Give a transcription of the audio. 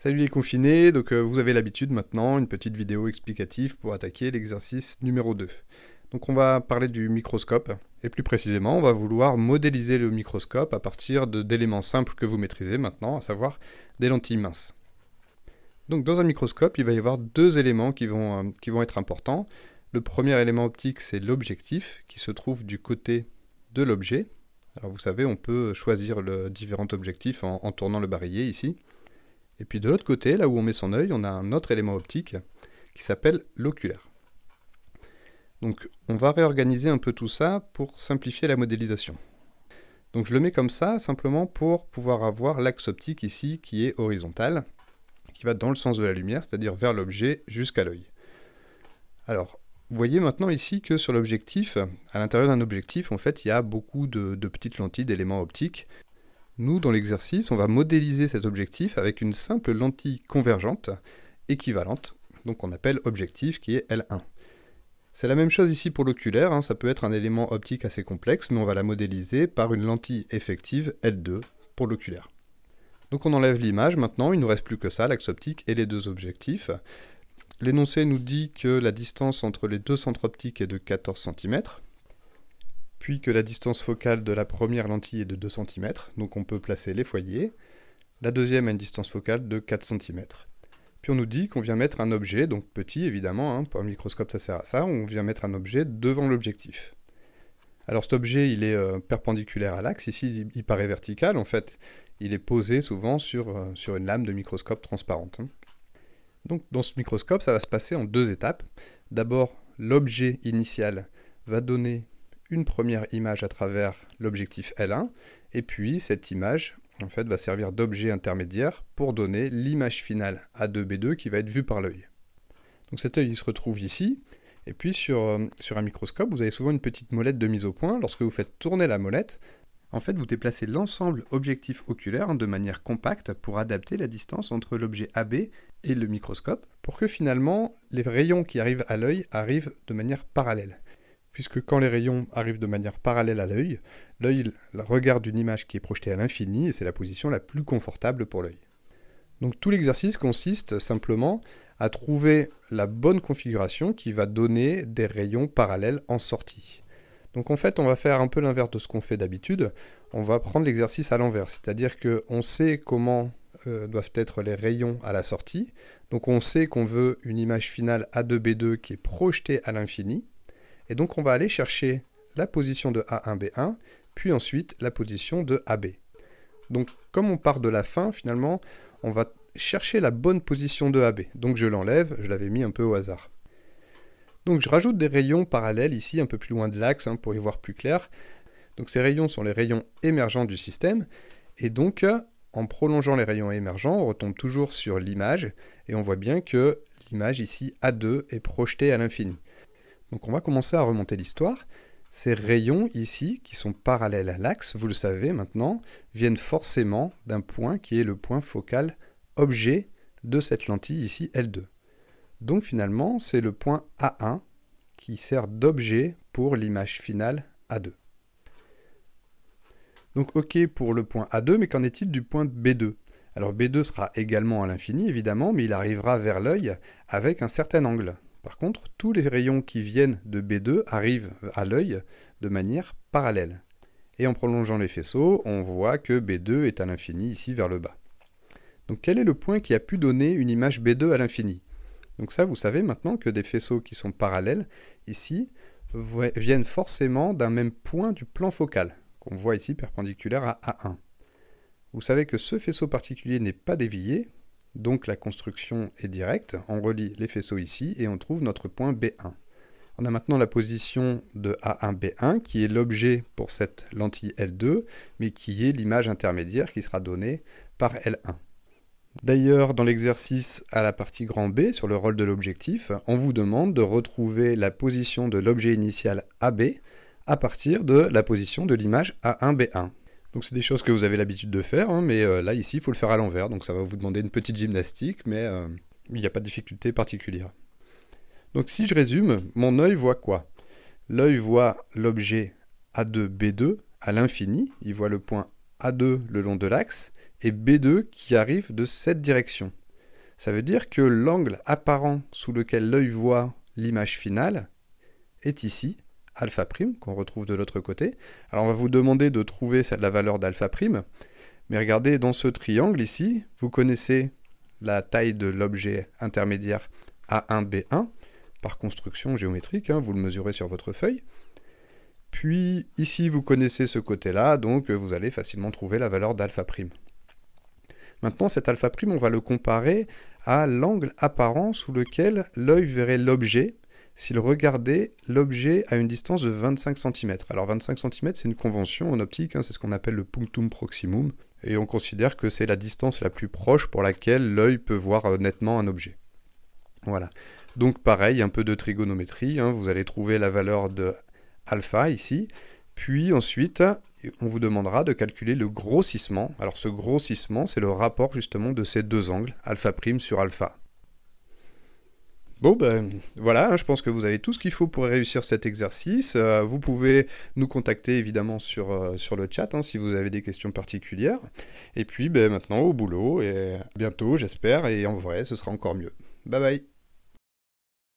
Salut les confinés, donc euh, vous avez l'habitude maintenant, une petite vidéo explicative pour attaquer l'exercice numéro 2. Donc on va parler du microscope, et plus précisément on va vouloir modéliser le microscope à partir d'éléments simples que vous maîtrisez maintenant, à savoir des lentilles minces. Donc dans un microscope, il va y avoir deux éléments qui vont, euh, qui vont être importants. Le premier élément optique, c'est l'objectif, qui se trouve du côté de l'objet. Alors vous savez, on peut choisir le différents objectifs en, en tournant le barillet ici. Et puis de l'autre côté, là où on met son œil, on a un autre élément optique qui s'appelle l'oculaire. Donc on va réorganiser un peu tout ça pour simplifier la modélisation. Donc je le mets comme ça, simplement pour pouvoir avoir l'axe optique ici qui est horizontal, qui va dans le sens de la lumière, c'est-à-dire vers l'objet jusqu'à l'œil. Alors, vous voyez maintenant ici que sur l'objectif, à l'intérieur d'un objectif, en fait, il y a beaucoup de, de petites lentilles, d'éléments optiques, nous, dans l'exercice, on va modéliser cet objectif avec une simple lentille convergente équivalente, donc on appelle objectif qui est L1. C'est la même chose ici pour l'oculaire, hein. ça peut être un élément optique assez complexe, mais on va la modéliser par une lentille effective L2 pour l'oculaire. Donc on enlève l'image, maintenant il ne nous reste plus que ça, l'axe optique et les deux objectifs. L'énoncé nous dit que la distance entre les deux centres optiques est de 14 cm, que la distance focale de la première lentille est de 2 cm, donc on peut placer les foyers. La deuxième a une distance focale de 4 cm. Puis on nous dit qu'on vient mettre un objet, donc petit évidemment, hein, pour un microscope ça sert à ça, on vient mettre un objet devant l'objectif. Alors cet objet, il est euh, perpendiculaire à l'axe, ici il, paraît vertical, en fait il est posé souvent sur, euh, sur une lame de microscope transparente. Hein. Donc dans ce microscope, ça va se passer en deux étapes. D'abord, l'objet initial va donner une première image à travers l'objectif L1, et puis cette image en fait, va servir d'objet intermédiaire pour donner l'image finale A2B2 qui va être vue par l'œil. Donc cet œil se retrouve ici, et puis sur, euh, sur un microscope, vous avez souvent une petite molette de mise au point. Lorsque vous faites tourner la molette, en fait, vous déplacez l'ensemble objectif oculaire hein, de manière compacte pour adapter la distance entre l'objet AB et le microscope, pour que finalement les rayons qui arrivent à l'œil arrivent de manière parallèle puisque quand les rayons arrivent de manière parallèle à l'œil, l'œil regarde une image qui est projetée à l'infini et c'est la position la plus confortable pour l'œil. Donc tout l'exercice consiste simplement à trouver la bonne configuration qui va donner des rayons parallèles en sortie. Donc en fait, on va faire un peu l'inverse de ce qu'on fait d'habitude. On va prendre l'exercice à l'envers, c'est-à-dire qu'on sait comment euh, doivent être les rayons à la sortie. Donc on sait qu'on veut une image finale A2B2 qui est projetée à l'infini. Et donc on va aller chercher la position de A1B1, puis ensuite la position de AB. Donc comme on part de la fin, finalement, on va chercher la bonne position de AB. Donc je l'enlève, je l'avais mis un peu au hasard. Donc je rajoute des rayons parallèles ici, un peu plus loin de l'axe, hein, pour y voir plus clair. Donc ces rayons sont les rayons émergents du système, et donc en prolongeant les rayons émergents, on retombe toujours sur l'image, et on voit bien que l'image ici A2 est projetée à l'infini. Donc on va commencer à remonter l'histoire. Ces rayons ici, qui sont parallèles à l'axe, vous le savez maintenant, viennent forcément d'un point qui est le point focal objet de cette lentille ici L2. Donc finalement, c'est le point A1 qui sert d'objet pour l'image finale A2. Donc OK pour le point A2, mais qu'en est-il du point B2 Alors B2 sera également à l'infini, évidemment, mais il arrivera vers l'œil avec un certain angle. Par contre, tous les rayons qui viennent de B2 arrivent à l'œil de manière parallèle. Et en prolongeant les faisceaux, on voit que B2 est à l'infini ici vers le bas. Donc quel est le point qui a pu donner une image B2 à l'infini Donc ça, vous savez maintenant que des faisceaux qui sont parallèles, ici, viennent forcément d'un même point du plan focal, qu'on voit ici perpendiculaire à A1. Vous savez que ce faisceau particulier n'est pas dévié, donc la construction est directe, on relie les faisceaux ici et on trouve notre point B1. On a maintenant la position de A1B1 qui est l'objet pour cette lentille L2, mais qui est l'image intermédiaire qui sera donnée par L1. D'ailleurs, dans l'exercice à la partie grand B sur le rôle de l'objectif, on vous demande de retrouver la position de l'objet initial AB à partir de la position de l'image A1B1. Donc c'est des choses que vous avez l'habitude de faire, hein, mais euh, là ici il faut le faire à l'envers, donc ça va vous demander une petite gymnastique, mais euh, il n'y a pas de difficulté particulière. Donc si je résume, mon œil voit quoi L'œil voit l'objet A2B2 à l'infini, il voit le point A2 le long de l'axe et B2 qui arrive de cette direction. Ça veut dire que l'angle apparent sous lequel l'œil voit l'image finale est ici, alpha prime qu'on retrouve de l'autre côté. Alors on va vous demander de trouver la valeur d'alpha prime, mais regardez dans ce triangle ici, vous connaissez la taille de l'objet intermédiaire A1B1 par construction géométrique, hein, vous le mesurez sur votre feuille. Puis ici vous connaissez ce côté-là, donc vous allez facilement trouver la valeur d'alpha prime. Maintenant, cet alpha prime, on va le comparer à l'angle apparent sous lequel l'œil verrait l'objet s'il regardait l'objet à une distance de 25 cm. Alors 25 cm, c'est une convention en optique, hein, c'est ce qu'on appelle le punctum proximum, et on considère que c'est la distance la plus proche pour laquelle l'œil peut voir euh, nettement un objet. Voilà. Donc pareil, un peu de trigonométrie, hein, vous allez trouver la valeur de alpha ici, puis ensuite on vous demandera de calculer le grossissement. Alors ce grossissement, c'est le rapport justement de ces deux angles, alpha prime sur alpha. Bon, ben voilà, hein, je pense que vous avez tout ce qu'il faut pour réussir cet exercice. Euh, vous pouvez nous contacter évidemment sur, euh, sur le chat hein, si vous avez des questions particulières. Et puis ben, maintenant au boulot et bientôt j'espère et en vrai ce sera encore mieux. Bye bye